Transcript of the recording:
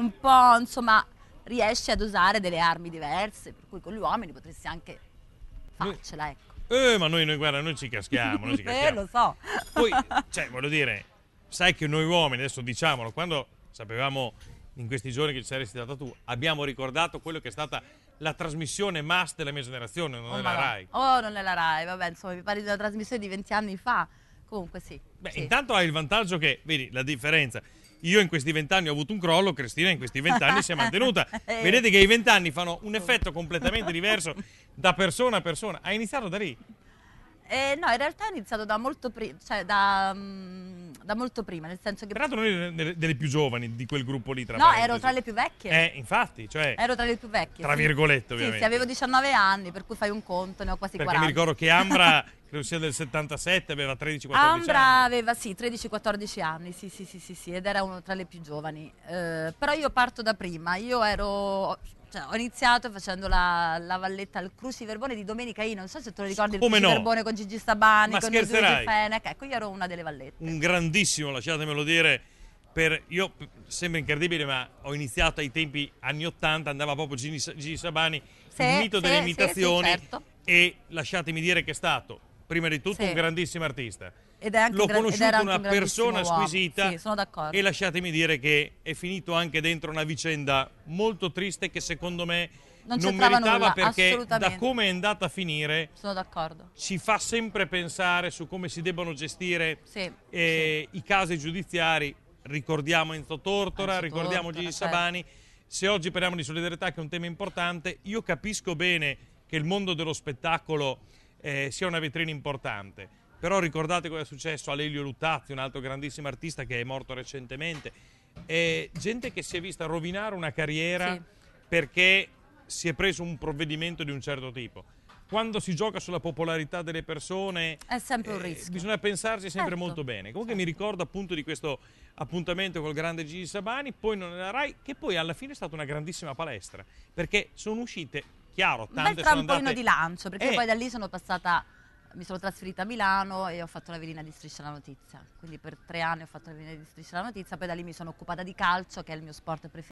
un po' insomma riesce ad usare delle armi diverse, per cui con gli uomini potresti anche farcela, eh, ecco. Eh, ma noi, noi guarda, noi ci caschiamo, noi ci eh, caschiamo. eh, lo so. Poi, cioè, voglio dire, sai che noi uomini, adesso diciamolo, quando sapevamo in questi giorni che ci saresti stata tu, abbiamo ricordato quello che è stata la trasmissione mass della mia generazione, non oh, è la Rai. Oh, non è la Rai, vabbè, insomma, mi parli di una trasmissione di 20 anni fa. Comunque sì. Beh, sì. intanto hai il vantaggio che, vedi, la differenza io in questi vent'anni ho avuto un crollo, Cristina in questi vent'anni si è mantenuta. Eh. Vedete che i vent'anni fanno un oh. effetto completamente diverso da persona a persona. Hai iniziato da lì? Eh, no, in realtà è iniziato da molto, pri cioè da, um, da molto prima, nel senso che... Peraltro non eri delle più giovani di quel gruppo lì, tra No, parentesi. ero tra le più vecchie. Eh, infatti, cioè... Ero tra le più vecchie. Tra virgolette, ovviamente. Sì, sì, avevo 19 anni, per cui fai un conto, ne ho quasi Perché 40. mi ricordo che Ambra credo sia del 77, aveva 13-14 ah, anni. Ambra aveva sì, 13-14 anni, sì, sì, sì, sì, ed era uno tra le più giovani. Eh, però io parto da prima, io ero cioè, ho iniziato facendo la, la valletta al Cruci Verbone di Domenica I. Non so se te lo ricordi Come il Cruciverbone no. con Gigi Stabani, Ma con Giulio Fenech. Ecco, io ero una delle vallette. Un grandissimo, lasciatemelo dire. Per, io sembra incredibile, ma ho iniziato ai tempi anni 80, andava proprio Gigi, Gigi Sabani, sì, il mito sì, delle imitazioni. Sì, certo. E lasciatemi dire che è stato prima di tutto sì. un grandissimo artista. Ed è anche L'ho conosciuto una un persona uomo. squisita sì, e lasciatemi dire che è finito anche dentro una vicenda molto triste che secondo me non, non meritava nulla, perché da come è andata a finire ci fa sempre pensare su come si debbano gestire sì, eh, sì. i casi giudiziari ricordiamo Enzo Tortora, Enzo ricordiamo Tortora, Gigi certo. Sabani se oggi parliamo di solidarietà che è un tema importante io capisco bene che il mondo dello spettacolo eh, sia una vetrina importante. Però ricordate cosa è successo a Lelio Luttazzi, un altro grandissimo artista che è morto recentemente. Eh, gente che si è vista rovinare una carriera sì. perché si è preso un provvedimento di un certo tipo. Quando si gioca sulla popolarità delle persone è sempre un eh, rischio. Eh, bisogna pensarci sempre certo. molto bene. Comunque certo. mi ricordo appunto di questo appuntamento col grande Gigi Sabani, poi non era Rai, che poi alla fine è stata una grandissima palestra, perché sono uscite chiaro. Un bel trampolino andate... di lancio, perché eh. poi da lì sono passata mi sono trasferita a Milano e ho fatto la velina di Striscia la Notizia. Quindi per tre anni ho fatto la velina di Striscia la Notizia, poi da lì mi sono occupata di calcio, che è il mio sport preferito.